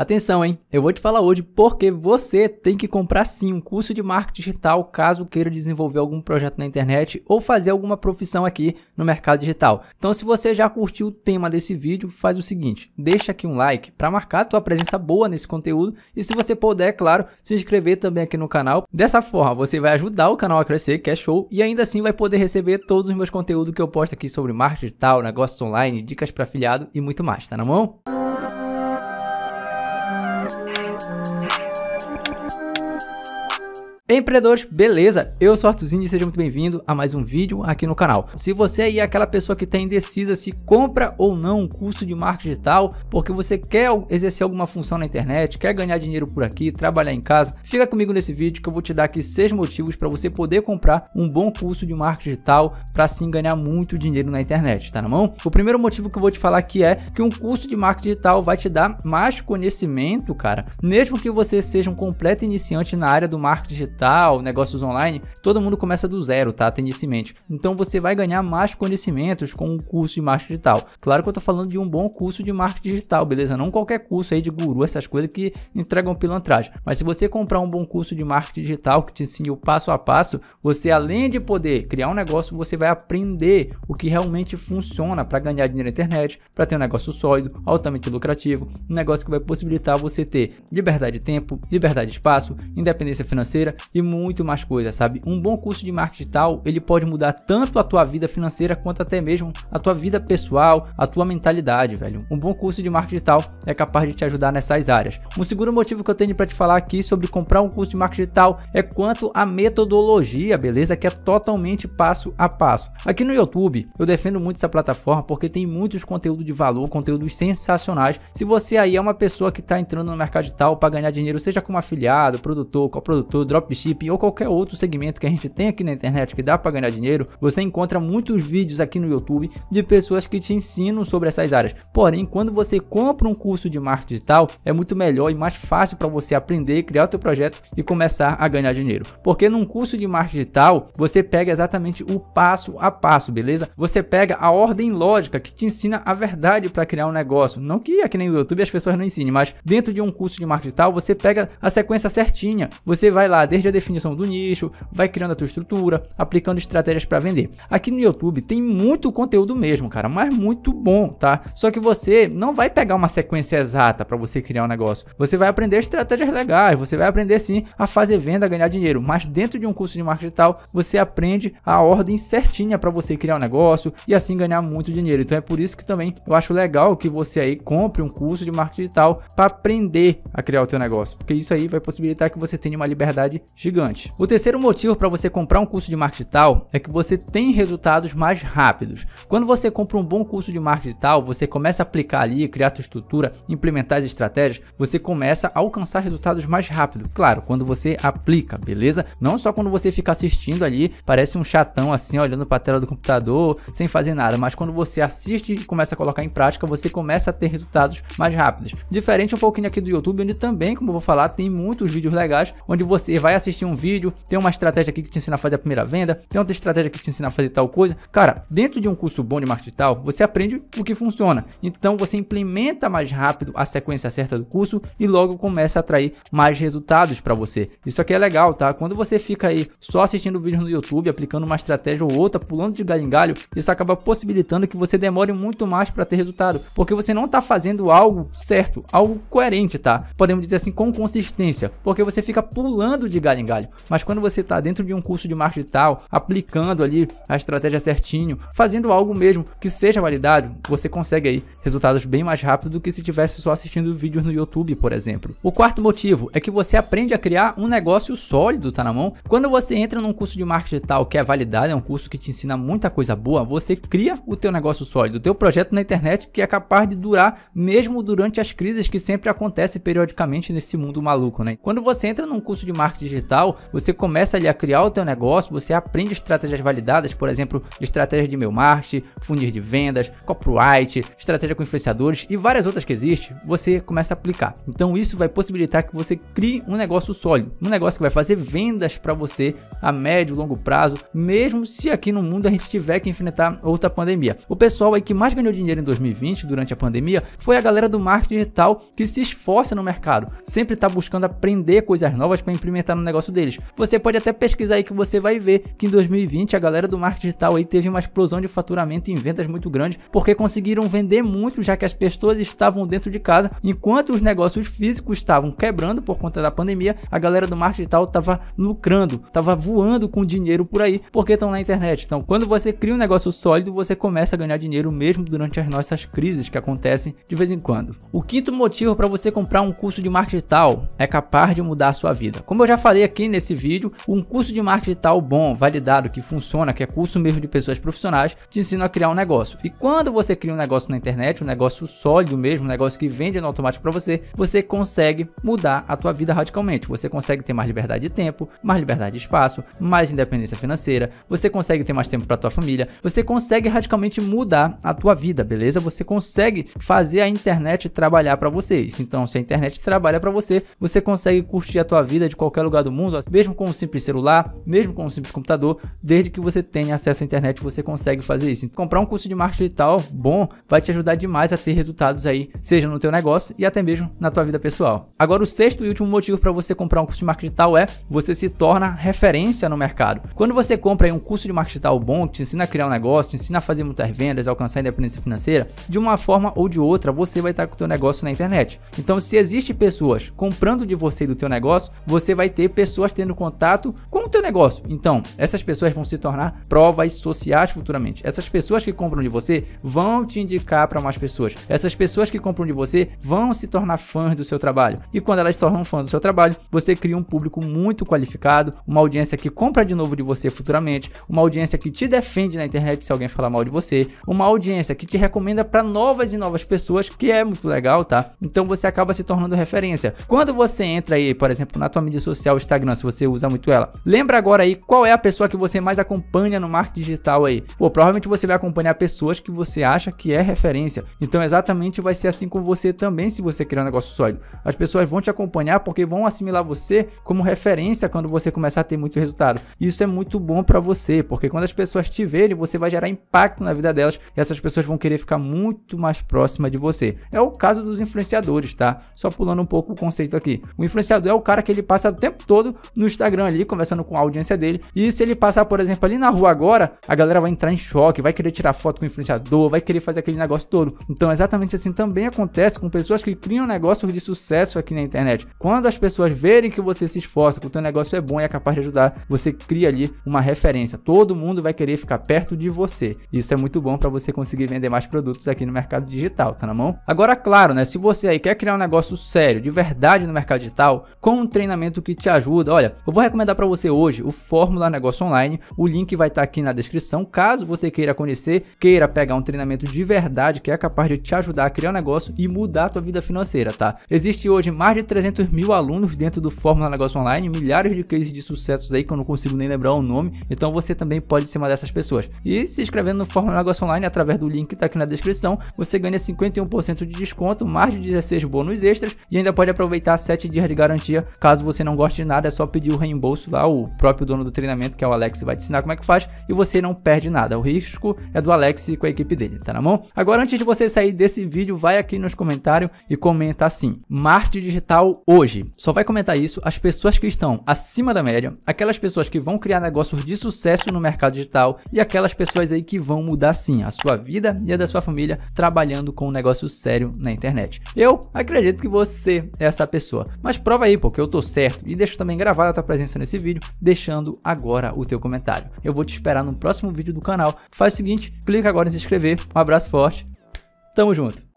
Atenção, hein? Eu vou te falar hoje porque você tem que comprar sim um curso de marketing digital caso queira desenvolver algum projeto na internet ou fazer alguma profissão aqui no mercado digital. Então, se você já curtiu o tema desse vídeo, faz o seguinte: deixa aqui um like para marcar a tua presença boa nesse conteúdo e se você puder, é claro, se inscrever também aqui no canal. Dessa forma, você vai ajudar o canal a crescer, que é show, e ainda assim vai poder receber todos os meus conteúdos que eu posto aqui sobre marketing digital, negócios online, dicas para afiliado e muito mais, tá na mão? Empreendedores, beleza? Eu sou Artuzinho e seja muito bem-vindo a mais um vídeo aqui no canal. Se você aí é aquela pessoa que está indecisa se compra ou não um curso de marketing digital, porque você quer exercer alguma função na internet, quer ganhar dinheiro por aqui, trabalhar em casa, fica comigo nesse vídeo que eu vou te dar aqui seis motivos para você poder comprar um bom curso de marketing digital para sim ganhar muito dinheiro na internet, tá na mão? O primeiro motivo que eu vou te falar aqui é que um curso de marketing digital vai te dar mais conhecimento, cara. Mesmo que você seja um completo iniciante na área do marketing digital, digital, negócios online, todo mundo começa do zero, tá? Tem isso em mente. Então você vai ganhar mais conhecimentos com um curso de marketing digital. Claro que eu tô falando de um bom curso de marketing digital, beleza? Não qualquer curso aí de guru, essas coisas que entregam pilantragem. Mas se você comprar um bom curso de marketing digital que te ensine o passo a passo, você além de poder criar um negócio, você vai aprender o que realmente funciona para ganhar dinheiro na internet, para ter um negócio sólido, altamente lucrativo, um negócio que vai possibilitar você ter liberdade de tempo, liberdade de espaço, independência financeira e muito mais coisa, sabe? Um bom curso de marketing digital, ele pode mudar tanto a tua vida financeira quanto até mesmo a tua vida pessoal, a tua mentalidade, velho. Um bom curso de marketing digital é capaz de te ajudar nessas áreas. Um segundo motivo que eu tenho para te falar aqui sobre comprar um curso de marketing digital é quanto à metodologia, beleza? Que é totalmente passo a passo. Aqui no YouTube, eu defendo muito essa plataforma porque tem muitos conteúdos de valor, conteúdos sensacionais. Se você aí é uma pessoa que está entrando no mercado digital para ganhar dinheiro, seja como afiliado, produtor, coprodutor, dropshipping, ou qualquer outro segmento que a gente tem aqui na internet que dá para ganhar dinheiro, você encontra muitos vídeos aqui no YouTube de pessoas que te ensinam sobre essas áreas. Porém, quando você compra um curso de marketing digital, é muito melhor e mais fácil para você aprender, criar o teu projeto e começar a ganhar dinheiro. Porque num curso de marketing digital, você pega exatamente o passo a passo, beleza? Você pega a ordem lógica que te ensina a verdade para criar um negócio. Não que aqui no YouTube as pessoas não ensinem, mas dentro de um curso de marketing digital, você pega a sequência certinha. Você vai lá, desde a definição do nicho, vai criando a tua estrutura, aplicando estratégias para vender. Aqui no YouTube tem muito conteúdo mesmo, cara, mas muito bom, tá? Só que você não vai pegar uma sequência exata para você criar um negócio. Você vai aprender estratégias legais, você vai aprender sim a fazer venda, a ganhar dinheiro, mas dentro de um curso de marketing digital, você aprende a ordem certinha para você criar um negócio e assim ganhar muito dinheiro. Então é por isso que também eu acho legal que você aí compre um curso de marketing digital para aprender a criar o teu negócio, porque isso aí vai possibilitar que você tenha uma liberdade gigante. O terceiro motivo para você comprar um curso de marketing digital é que você tem resultados mais rápidos. Quando você compra um bom curso de marketing digital, você começa a aplicar ali, criar sua estrutura, implementar as estratégias, você começa a alcançar resultados mais rápido. Claro, quando você aplica, beleza? Não só quando você fica assistindo ali, parece um chatão assim, olhando para a tela do computador, sem fazer nada, mas quando você assiste e começa a colocar em prática, você começa a ter resultados mais rápidos. Diferente um pouquinho aqui do YouTube, onde também, como eu vou falar, tem muitos vídeos legais onde você vai assistir um vídeo, tem uma estratégia aqui que te ensina a fazer a primeira venda, tem outra estratégia que te ensina a fazer tal coisa. Cara, dentro de um curso bom de marketing tal você aprende o que funciona. Então você implementa mais rápido a sequência certa do curso e logo começa a atrair mais resultados para você. Isso aqui é legal, tá? Quando você fica aí só assistindo vídeos no YouTube, aplicando uma estratégia ou outra, pulando de galho em galho, isso acaba possibilitando que você demore muito mais para ter resultado, porque você não está fazendo algo certo, algo coerente, tá? Podemos dizer assim com consistência, porque você fica pulando de galho galho em galho. Mas quando você está dentro de um curso de marketing digital, aplicando ali a estratégia certinho, fazendo algo mesmo que seja validado, você consegue aí resultados bem mais rápido do que se tivesse só assistindo vídeos no YouTube, por exemplo. O quarto motivo é que você aprende a criar um negócio sólido, tá na mão? Quando você entra num curso de marketing digital que é validado, é um curso que te ensina muita coisa boa, você cria o teu negócio sólido, o teu projeto na internet que é capaz de durar mesmo durante as crises que sempre acontecem periodicamente nesse mundo maluco, né? Quando você entra num curso de marketing digital, você começa ali a criar o teu negócio, você aprende estratégias validadas, por exemplo, estratégia de meu marketing, fundir de vendas, copyright, estratégia com influenciadores e várias outras que existem, você começa a aplicar. Então isso vai possibilitar que você crie um negócio sólido, um negócio que vai fazer vendas para você a médio, e longo prazo, mesmo se aqui no mundo a gente tiver que enfrentar outra pandemia. O pessoal aí que mais ganhou dinheiro em 2020 durante a pandemia foi a galera do marketing digital que se esforça no mercado, sempre está buscando aprender coisas novas para implementar no negócio negócio deles. Você pode até pesquisar aí que você vai ver que em 2020 a galera do marketing digital aí teve uma explosão de faturamento em vendas muito grande, porque conseguiram vender muito já que as pessoas estavam dentro de casa, enquanto os negócios físicos estavam quebrando por conta da pandemia, a galera do marketing digital estava lucrando, estava voando com dinheiro por aí, porque estão na internet. Então, quando você cria um negócio sólido, você começa a ganhar dinheiro mesmo durante as nossas crises que acontecem de vez em quando. O quinto motivo para você comprar um curso de marketing digital é capaz de mudar a sua vida. Como eu já falei falei aqui nesse vídeo, um curso de marketing digital bom, validado, que funciona, que é curso mesmo de pessoas profissionais, te ensina a criar um negócio. E quando você cria um negócio na internet, um negócio sólido mesmo, um negócio que vende no automático para você, você consegue mudar a tua vida radicalmente. Você consegue ter mais liberdade de tempo, mais liberdade de espaço, mais independência financeira, você consegue ter mais tempo para tua família, você consegue radicalmente mudar a tua vida, beleza? Você consegue fazer a internet trabalhar para vocês. Então, se a internet trabalha para você, você consegue curtir a tua vida de qualquer lugar do do mundo, mesmo com um simples celular, mesmo com um simples computador, desde que você tenha acesso à internet, você consegue fazer isso. Então, comprar um curso de marketing digital bom vai te ajudar demais a ter resultados aí, seja no teu negócio e até mesmo na tua vida pessoal. Agora, o sexto e último motivo para você comprar um curso de marketing digital é você se torna referência no mercado. Quando você compra um curso de marketing digital bom, que te ensina a criar um negócio, te ensina a fazer muitas vendas, alcançar a independência financeira, de uma forma ou de outra, você vai estar com o teu negócio na internet. Então, se existe pessoas comprando de você e do teu negócio, você vai ter pessoas tendo contato com o teu negócio. Então, essas pessoas vão se tornar provas sociais futuramente. Essas pessoas que compram de você vão te indicar para mais pessoas. Essas pessoas que compram de você vão se tornar fãs do seu trabalho. E quando elas se tornam fãs do seu trabalho, você cria um público muito qualificado, uma audiência que compra de novo de você futuramente, uma audiência que te defende na internet se alguém falar mal de você, uma audiência que te recomenda para novas e novas pessoas, que é muito legal, tá? Então você acaba se tornando referência. Quando você entra aí, por exemplo, na tua mídia social Instagram, se você usa muito ela. Lembra agora aí qual é a pessoa que você mais acompanha no marketing digital aí. Pô, provavelmente você vai acompanhar pessoas que você acha que é referência. Então, exatamente vai ser assim com você também se você criar um negócio sólido. As pessoas vão te acompanhar porque vão assimilar você como referência quando você começar a ter muito resultado. Isso é muito bom para você, porque quando as pessoas te verem, você vai gerar impacto na vida delas e essas pessoas vão querer ficar muito mais próxima de você. É o caso dos influenciadores, tá? Só pulando um pouco o conceito aqui. O influenciador é o cara que ele passa o tempo todo no Instagram ali, conversando com a audiência dele. E se ele passar, por exemplo, ali na rua agora, a galera vai entrar em choque, vai querer tirar foto com o influenciador, vai querer fazer aquele negócio todo. Então, é exatamente assim também acontece com pessoas que criam negócios de sucesso aqui na internet. Quando as pessoas verem que você se esforça, que o teu negócio é bom e é capaz de ajudar, você cria ali uma referência. Todo mundo vai querer ficar perto de você. Isso é muito bom para você conseguir vender mais produtos aqui no mercado digital, tá na mão? Agora, claro, né, se você aí quer criar um negócio sério, de verdade no mercado digital, com um treinamento que te ajude ajuda. Olha, eu vou recomendar para você hoje o Fórmula Negócio Online. O link vai estar tá aqui na descrição. Caso você queira conhecer, queira pegar um treinamento de verdade que é capaz de te ajudar a criar um negócio e mudar a tua vida financeira, tá? Existe hoje mais de 300 mil alunos dentro do Fórmula Negócio Online, milhares de cases de sucessos aí que eu não consigo nem lembrar o nome. Então você também pode ser uma dessas pessoas. E se inscrevendo no Fórmula Negócio Online através do link que está aqui na descrição, você ganha 51% de desconto, mais de 16 bônus extras e ainda pode aproveitar 7 dias de garantia caso você não goste de nada, é só pedir o reembolso lá, o próprio dono do treinamento, que é o Alex, vai te ensinar como é que faz e você não perde nada. O risco é do Alex com a equipe dele, tá na mão? Agora, antes de você sair desse vídeo, vai aqui nos comentários e comenta assim: marketing digital hoje. Só vai comentar isso as pessoas que estão acima da média, aquelas pessoas que vão criar negócios de sucesso no mercado digital e aquelas pessoas aí que vão mudar sim a sua vida e a da sua família trabalhando com um negócio sério na internet. Eu acredito que você é essa pessoa, mas prova aí, porque eu tô certo e deixa também gravada a tua presença nesse vídeo, deixando agora o teu comentário. Eu vou te esperar no próximo vídeo do canal. Faz o seguinte, clica agora em se inscrever. Um abraço forte, tamo junto!